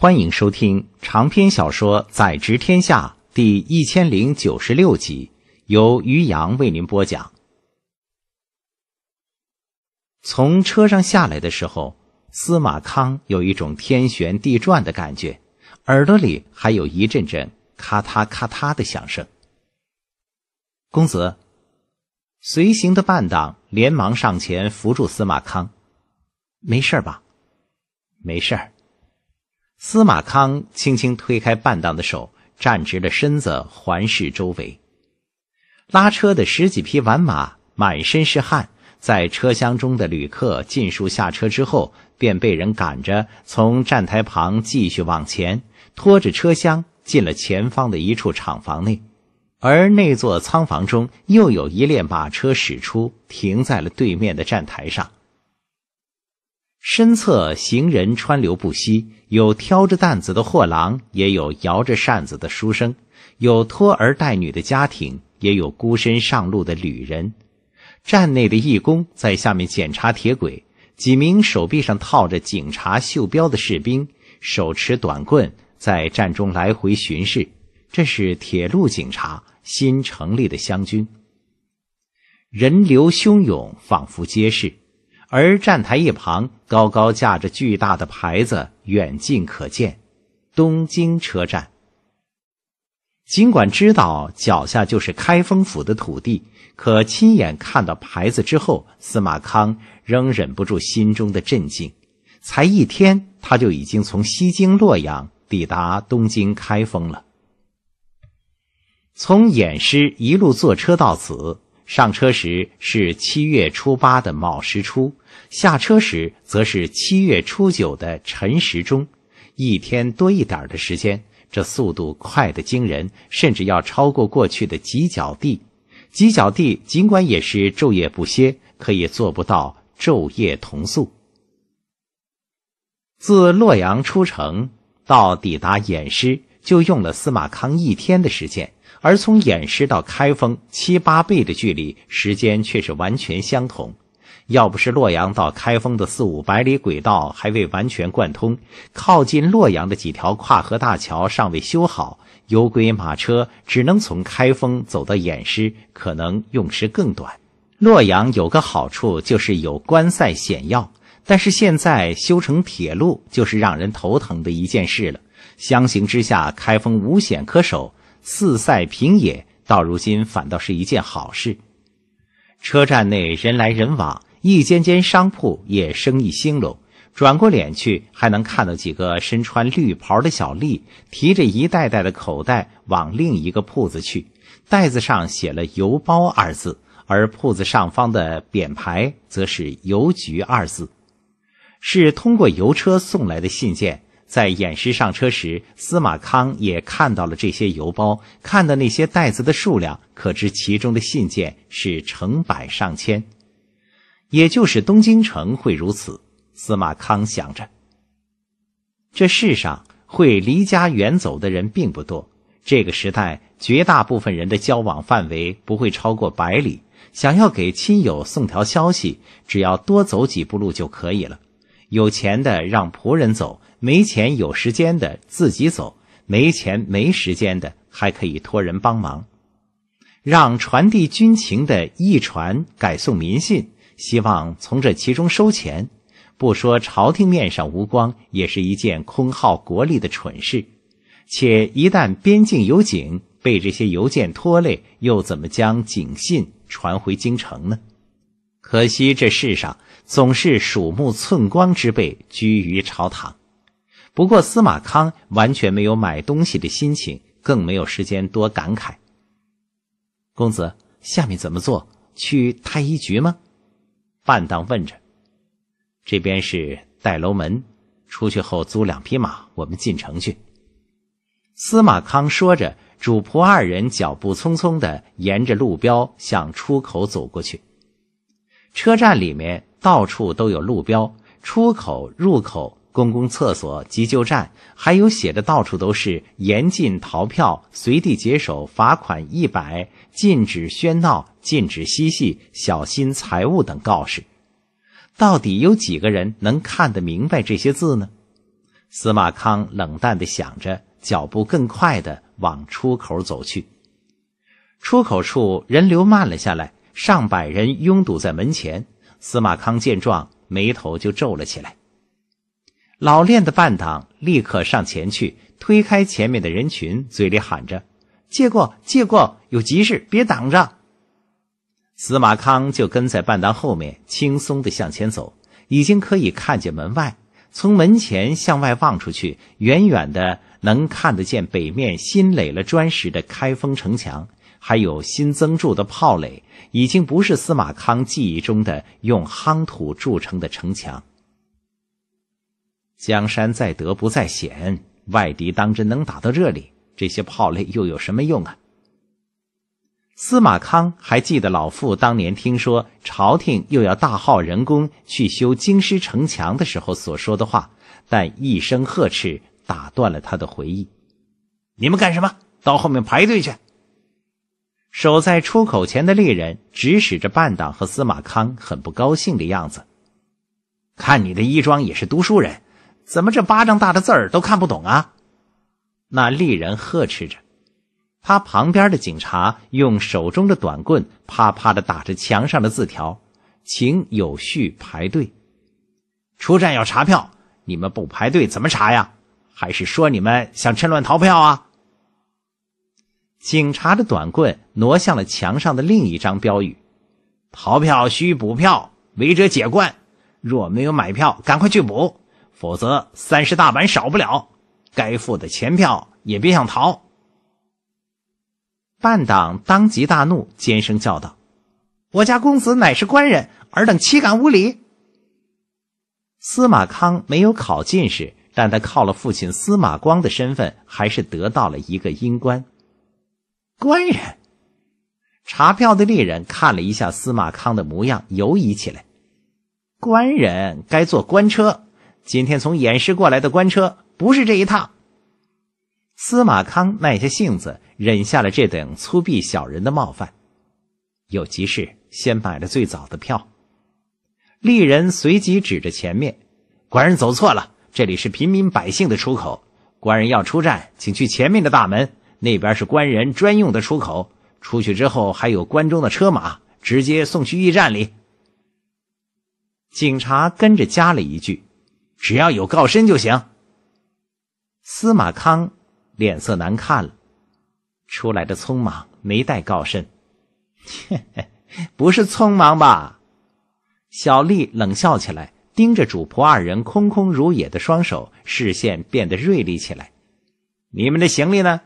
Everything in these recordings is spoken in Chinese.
欢迎收听长篇小说《宰执天下》第一千零九十六集，由于洋为您播讲。从车上下来的时候，司马康有一种天旋地转的感觉，耳朵里还有一阵阵咔嗒咔嗒的响声。公子，随行的伴党连忙上前扶住司马康：“没事吧？没事儿。”司马康轻轻推开半当的手，站直了身子，环视周围。拉车的十几匹挽马满身是汗，在车厢中的旅客尽数下车之后，便被人赶着从站台旁继续往前拖着车厢进了前方的一处厂房内。而那座仓房中又有一列马车驶出，停在了对面的站台上。身侧行人川流不息，有挑着担子的货郎，也有摇着扇子的书生，有托儿带女的家庭，也有孤身上路的旅人。站内的义工在下面检查铁轨，几名手臂上套着警察袖标的士兵手持短棍在站中来回巡视，这是铁路警察新成立的湘军。人流汹涌，仿佛皆是。而站台一旁高高架着巨大的牌子，远近可见“东京车站”。尽管知道脚下就是开封府的土地，可亲眼看到牌子之后，司马康仍忍不住心中的震惊。才一天，他就已经从西京洛阳抵达东京开封了。从偃师一路坐车到此。上车时是七月初八的卯时初，下车时则是七月初九的辰时中，一天多一点的时间，这速度快得惊人，甚至要超过过去的几脚地。几脚地尽管也是昼夜不歇，可也做不到昼夜同宿。自洛阳出城到抵达偃师，就用了司马康一天的时间。而从偃师到开封七八倍的距离，时间却是完全相同。要不是洛阳到开封的四五百里轨道还未完全贯通，靠近洛阳的几条跨河大桥尚未修好，有轨马车只能从开封走到偃师，可能用时更短。洛阳有个好处就是有关塞险要，但是现在修成铁路就是让人头疼的一件事了。相形之下，开封无险可守。四塞平野，到如今反倒是一件好事。车站内人来人往，一间间商铺也生意兴隆。转过脸去，还能看到几个身穿绿袍的小吏提着一袋袋的口袋往另一个铺子去，袋子上写了“邮包”二字，而铺子上方的匾牌则是“邮局”二字，是通过邮车送来的信件。在偃师上车时，司马康也看到了这些邮包，看的那些袋子的数量，可知其中的信件是成百上千。也就是东京城会如此，司马康想着。这世上会离家远走的人并不多，这个时代绝大部分人的交往范围不会超过百里，想要给亲友送条消息，只要多走几步路就可以了。有钱的让仆人走。没钱有时间的自己走，没钱没时间的还可以托人帮忙，让传递军情的驿传改送民信，希望从这其中收钱。不说朝廷面上无光，也是一件空耗国力的蠢事。且一旦边境有警，被这些邮件拖累，又怎么将警信传回京城呢？可惜这世上总是鼠目寸光之辈居于朝堂。不过司马康完全没有买东西的心情，更没有时间多感慨。公子，下面怎么做？去太医局吗？范当问着。这边是带楼门，出去后租两匹马，我们进城去。司马康说着，主仆二人脚步匆匆的沿着路标向出口走过去。车站里面到处都有路标，出口、入口。公共厕所、急救站，还有写的到处都是“严禁逃票、随地解手、罚款一百、禁止喧闹、禁止嬉戏、小心财物”等告示。到底有几个人能看得明白这些字呢？司马康冷淡地想着，脚步更快地往出口走去。出口处人流慢了下来，上百人拥堵在门前。司马康见状，眉头就皱了起来。老练的半党立刻上前去推开前面的人群，嘴里喊着：“借过，借过，有急事，别挡着。”司马康就跟在半当后面，轻松的向前走。已经可以看见门外，从门前向外望出去，远远的能看得见北面新垒了砖石的开封城墙，还有新增筑的炮垒，已经不是司马康记忆中的用夯土筑成的城墙。江山在德不在险，外敌当真能打到这里？这些炮类又有什么用啊？司马康还记得老父当年听说朝廷又要大耗人工去修京师城墙的时候所说的话，但一声呵斥打断了他的回忆。你们干什么？到后面排队去！守在出口前的猎人指使着半党和司马康，很不高兴的样子。看你的衣装，也是读书人。怎么这巴掌大的字儿都看不懂啊？那丽人呵斥着，他旁边的警察用手中的短棍啪啪的打着墙上的字条：“请有序排队，出站要查票，你们不排队怎么查呀？还是说你们想趁乱逃票啊？”警察的短棍挪向了墙上的另一张标语：“逃票需补票，违者解冠。若没有买票，赶快去补。”否则，三十大板少不了。该付的钱票也别想逃。半党当即大怒，尖声叫道：“我家公子乃是官人，尔等岂敢无礼？”司马康没有考进士，但他靠了父亲司马光的身份，还是得到了一个阴官。官人，查票的猎人看了一下司马康的模样，犹疑起来：“官人该坐官车。”今天从偃师过来的官车不是这一趟。司马康耐下性子，忍下了这等粗鄙小人的冒犯。有急事，先买了最早的票。丽人随即指着前面：“官人走错了，这里是平民百姓的出口。官人要出站，请去前面的大门，那边是官人专用的出口。出去之后，还有关中的车马，直接送去驿站里。”警察跟着加了一句。只要有告身就行。司马康脸色难看了，出来的匆忙，没带告身。不是匆忙吧？小丽冷笑起来，盯着主仆二人空空如也的双手，视线变得锐利起来。你们的行李呢？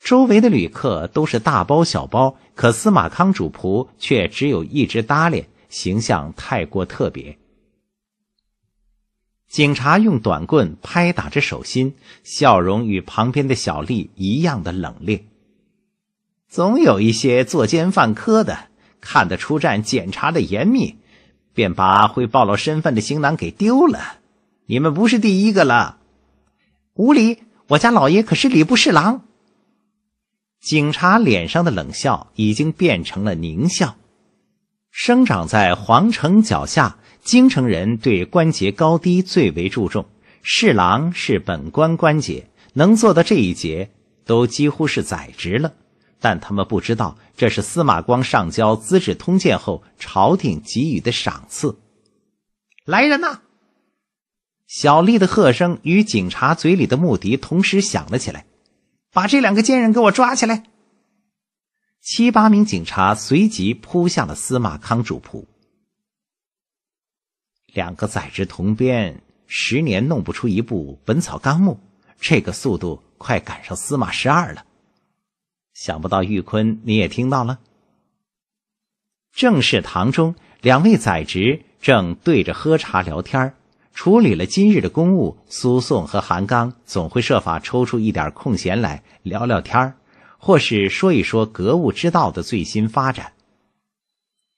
周围的旅客都是大包小包，可司马康主仆却只有一只搭脸，形象太过特别。警察用短棍拍打着手心，笑容与旁边的小丽一样的冷冽。总有一些作奸犯科的，看得出站检查的严密，便把会暴露身份的行囊给丢了。你们不是第一个了，无礼！我家老爷可是礼部侍郎。警察脸上的冷笑已经变成了狞笑，生长在皇城脚下。京城人对官节高低最为注重，侍郎是本官官节，能做到这一节，都几乎是宰职了。但他们不知道，这是司马光上交《资治通鉴》后，朝廷给予的赏赐。来人呐！小丽的喝声与警察嘴里的木笛同时响了起来，把这两个奸人给我抓起来！七八名警察随即扑向了司马康主仆。两个宰执同编，十年弄不出一部《本草纲目》，这个速度快赶上司马十二了。想不到玉坤，你也听到了。正式堂中，两位宰执正对着喝茶聊天儿，处理了今日的公务。苏颂和韩刚总会设法抽出一点空闲来聊聊天儿，或是说一说格物之道的最新发展。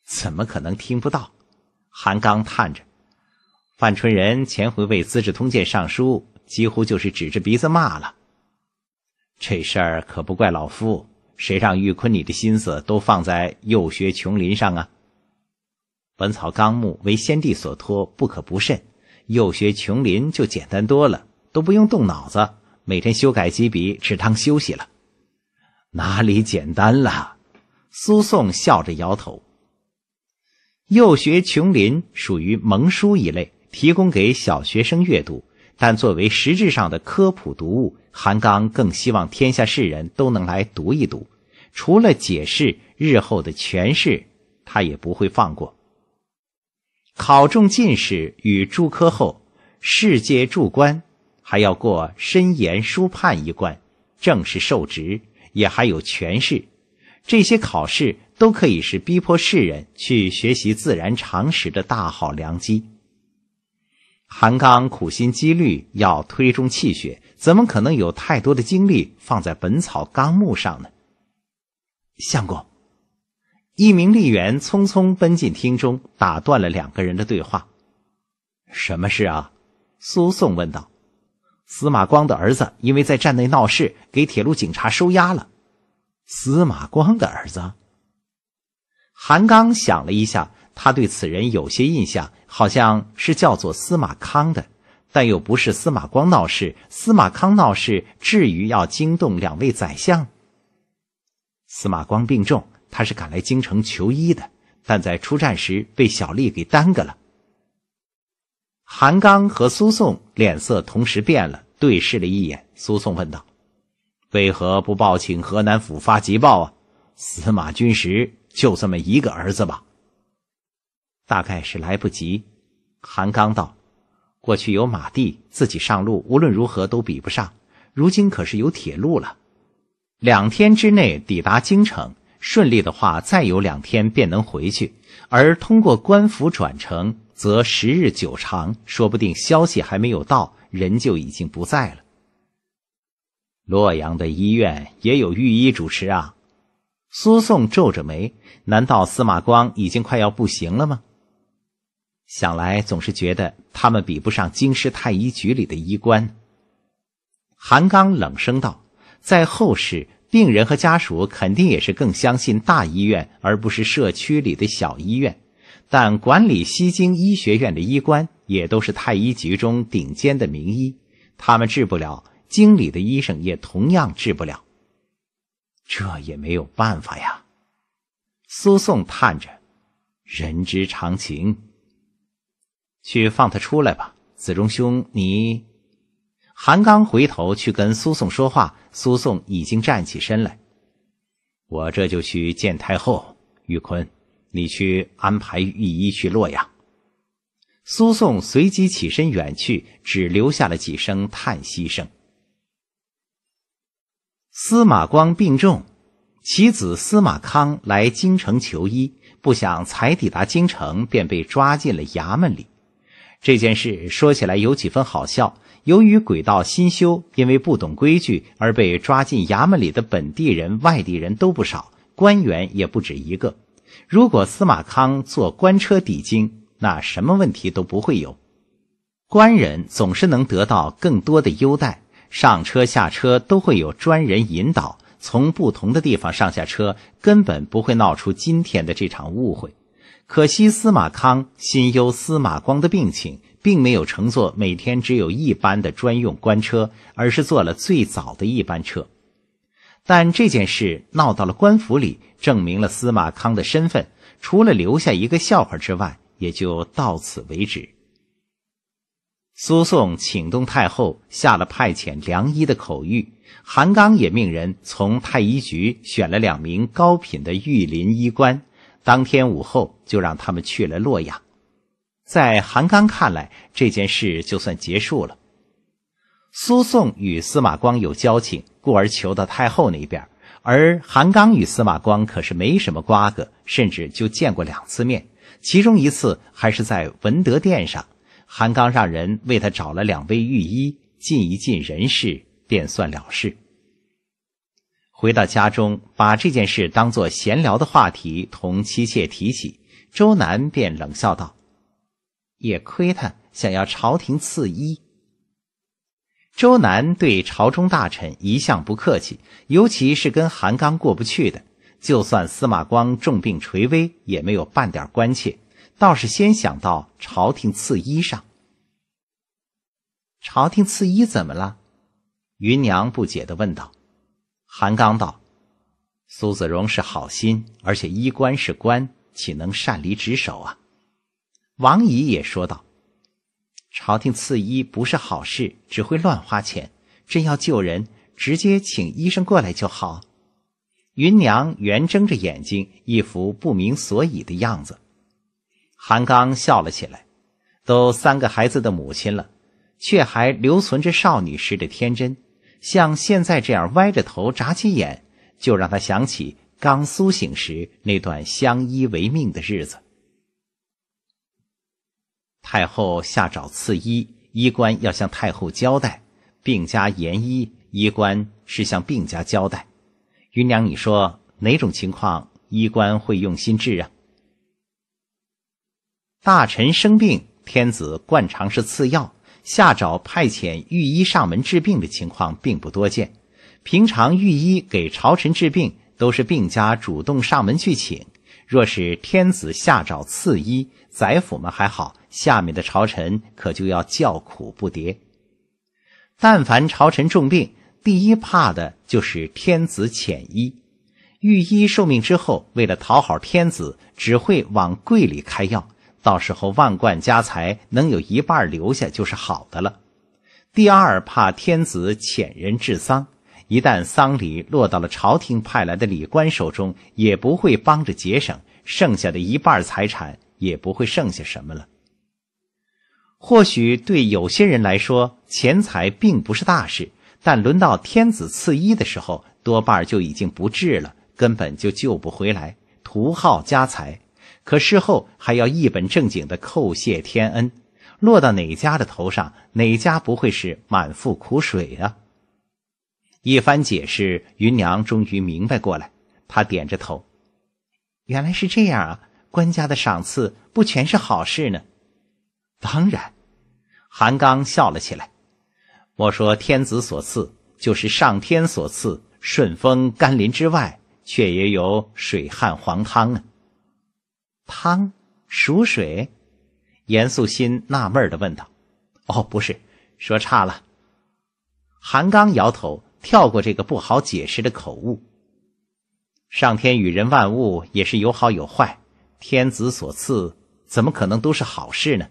怎么可能听不到？韩刚叹着。范春仁前回为《资治通鉴》上书，几乎就是指着鼻子骂了。这事儿可不怪老夫，谁让玉坤你的心思都放在《幼学琼林》上啊？《本草纲目》为先帝所托，不可不慎。《幼学琼林》就简单多了，都不用动脑子，每天修改几笔，只当休息了。哪里简单了？苏颂笑着摇头，《幼学琼林》属于蒙书一类。提供给小学生阅读，但作为实质上的科普读物，韩刚更希望天下士人都能来读一读。除了解释日后的权势，他也不会放过。考中进士与诸科后，世界著官，还要过申言书判一关，正式受职，也还有权势。这些考试都可以是逼迫世人去学习自然常识的大好良机。韩刚苦心积虑要推中气血，怎么可能有太多的精力放在《本草纲目》上呢？相公，一名吏员匆匆奔进厅中，打断了两个人的对话。什么事啊？苏颂问道。司马光的儿子因为在站内闹事，给铁路警察收押了。司马光的儿子？韩刚想了一下。他对此人有些印象，好像是叫做司马康的，但又不是司马光闹事。司马康闹事，至于要惊动两位宰相？司马光病重，他是赶来京城求医的，但在出战时被小吏给耽搁了。韩刚和苏颂脸色同时变了，对视了一眼。苏颂问道：“为何不报请河南府发急报啊？”司马军时就这么一个儿子吧？大概是来不及。韩刚道：“过去有马递，自己上路无论如何都比不上。如今可是有铁路了，两天之内抵达京城，顺利的话，再有两天便能回去。而通过官府转乘，则时日久长，说不定消息还没有到，人就已经不在了。”洛阳的医院也有御医主持啊。苏颂皱着眉：“难道司马光已经快要不行了吗？”想来总是觉得他们比不上京师太医局里的医官。韩刚冷声道：“在后世，病人和家属肯定也是更相信大医院，而不是社区里的小医院。但管理西京医学院的医官也都是太医局中顶尖的名医，他们治不了，京里的医生也同样治不了。这也没有办法呀。”苏颂叹着：“人之常情。”去放他出来吧，子忠兄，你。韩刚回头去跟苏颂说话，苏颂已经站起身来。我这就去见太后。玉坤，你去安排御医去洛阳。苏颂随即起身远去，只留下了几声叹息声。司马光病重，其子司马康来京城求医，不想才抵达京城便被抓进了衙门里。这件事说起来有几分好笑。由于轨道新修，因为不懂规矩而被抓进衙门里的本地人、外地人都不少，官员也不止一个。如果司马康坐官车抵京，那什么问题都不会有。官人总是能得到更多的优待，上车、下车都会有专人引导。从不同的地方上下车，根本不会闹出今天的这场误会。可惜司马康心忧司马光的病情，并没有乘坐每天只有一班的专用官车，而是坐了最早的一班车。但这件事闹到了官府里，证明了司马康的身份。除了留下一个笑话之外，也就到此为止。苏颂请动太后，下了派遣良医的口谕。韩刚也命人从太医局选了两名高品的御林医官。当天午后，就让他们去了洛阳。在韩刚看来，这件事就算结束了。苏颂与司马光有交情，故而求到太后那边；而韩刚与司马光可是没什么瓜葛，甚至就见过两次面，其中一次还是在文德殿上。韩刚让人为他找了两位御医，尽一尽人事，便算了事。回到家中，把这件事当作闲聊的话题，同妻妾提起，周南便冷笑道：“也亏他想要朝廷赐衣。”周南对朝中大臣一向不客气，尤其是跟韩刚过不去的，就算司马光重病垂危，也没有半点关切，倒是先想到朝廷赐衣上。朝廷赐衣怎么了？云娘不解的问道。韩刚道：“苏子荣是好心，而且医官是官，岂能擅离职守啊？”王姨也说道：“朝廷赐医不是好事，只会乱花钱。真要救人，直接请医生过来就好。”云娘圆睁着眼睛，一副不明所以的样子。韩刚笑了起来：“都三个孩子的母亲了，却还留存着少女时的天真。”像现在这样歪着头、眨起眼，就让他想起刚苏醒时那段相依为命的日子。太后下诏赐医，医官要向太后交代；病家言医，医官是向病家交代。云娘，你说哪种情况医官会用心治啊？大臣生病，天子惯常是赐药。下诏派遣御医上门治病的情况并不多见。平常御医给朝臣治病，都是病家主动上门去请。若是天子下诏赐医，宰辅们还好，下面的朝臣可就要叫苦不迭。但凡朝臣重病，第一怕的就是天子遣医。御医受命之后，为了讨好天子，只会往贵里开药。到时候万贯家财能有一半留下就是好的了。第二，怕天子遣人治丧，一旦丧礼落到了朝廷派来的礼官手中，也不会帮着节省，剩下的一半财产也不会剩下什么了。或许对有些人来说，钱财并不是大事，但轮到天子赐衣的时候，多半就已经不治了，根本就救不回来，徒耗家财。可事后还要一本正经的叩谢天恩，落到哪家的头上，哪家不会是满腹苦水啊？一番解释，芸娘终于明白过来，她点着头：“原来是这样啊！官家的赏赐不全是好事呢。”当然，韩刚笑了起来：“我说天子所赐，就是上天所赐，顺风甘霖之外，却也有水旱黄汤啊。”汤属水，严素心纳闷的问道：“哦，不是，说差了。”韩刚摇头，跳过这个不好解释的口误。上天与人万物也是有好有坏，天子所赐，怎么可能都是好事呢？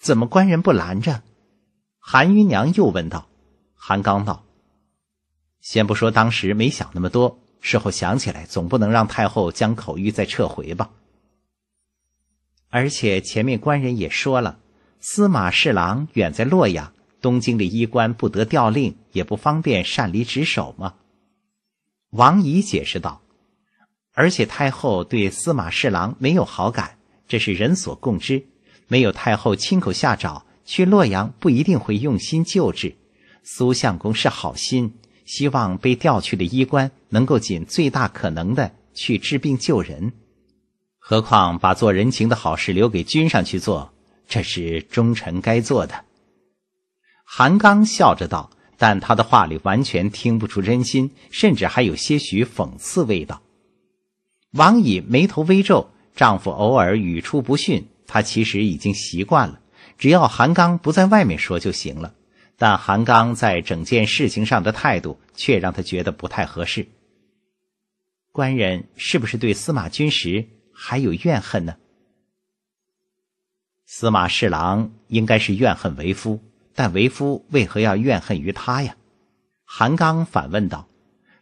怎么官人不拦着？韩姨娘又问道。韩刚道：“先不说当时没想那么多。”事后想起来，总不能让太后将口谕再撤回吧。而且前面官人也说了，司马侍郎远在洛阳，东京的医官不得调令，也不方便擅离职守嘛。王仪解释道：“而且太后对司马侍郎没有好感，这是人所共知。没有太后亲口下诏，去洛阳不一定会用心救治。苏相公是好心。”希望被调去的医官能够尽最大可能的去治病救人，何况把做人情的好事留给君上去做，这是忠臣该做的。韩刚笑着道，但他的话里完全听不出真心，甚至还有些许讽刺味道。王乙眉头微皱，丈夫偶尔语出不逊，她其实已经习惯了，只要韩刚不在外面说就行了。但韩刚在整件事情上的态度，却让他觉得不太合适。官人是不是对司马君实还有怨恨呢？司马侍郎应该是怨恨为夫，但为夫为何要怨恨于他呀？韩刚反问道：“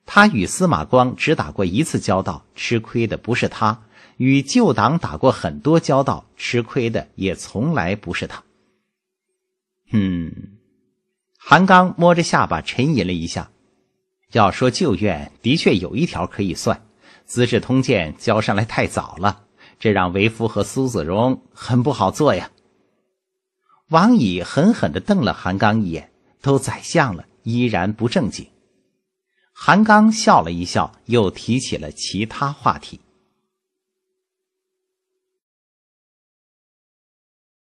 他与司马光只打过一次交道，吃亏的不是他；与旧党打过很多交道，吃亏的也从来不是他。”嗯。韩刚摸着下巴沉吟了一下，要说旧怨，的确有一条可以算，《资治通鉴》交上来太早了，这让为夫和苏子荣很不好做呀。王乙狠狠地瞪了韩刚一眼，都宰相了，依然不正经。韩刚笑了一笑，又提起了其他话题。